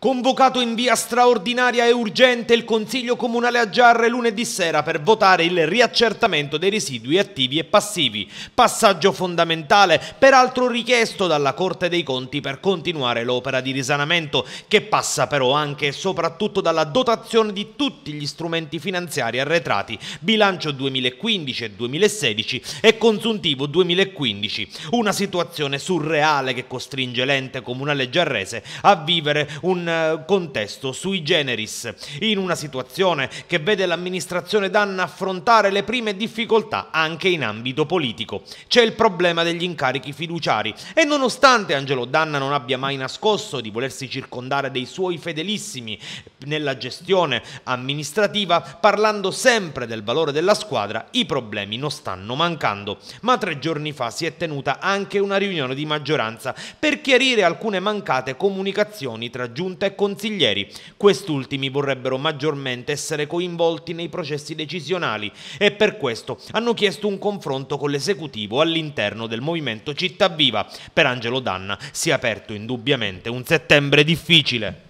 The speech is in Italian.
Convocato in via straordinaria e urgente il Consiglio Comunale a Giarre lunedì sera per votare il riaccertamento dei residui attivi e passivi, passaggio fondamentale peraltro richiesto dalla Corte dei Conti per continuare l'opera di risanamento che passa però anche e soprattutto dalla dotazione di tutti gli strumenti finanziari arretrati, bilancio 2015 e 2016 e consuntivo 2015, una situazione surreale che costringe l'ente comunale giarrese a vivere un eh, contesto sui generis, in una situazione che vede l'amministrazione Danna affrontare le prime difficoltà anche in ambito politico. C'è il problema degli incarichi fiduciari e nonostante Angelo Danna non abbia mai nascosto di volersi circondare dei suoi fedelissimi nella gestione amministrativa, parlando sempre del valore della squadra, i problemi non stanno mancando. Ma tre giorni fa si è tenuta anche una riunione di maggioranza per chiarire alcune mancate comunicazioni tra giunta giunta e consiglieri. Quest'ultimi vorrebbero maggiormente essere coinvolti nei processi decisionali e per questo hanno chiesto un confronto con l'esecutivo all'interno del movimento Città Viva. Per Angelo Danna si è aperto indubbiamente un settembre difficile.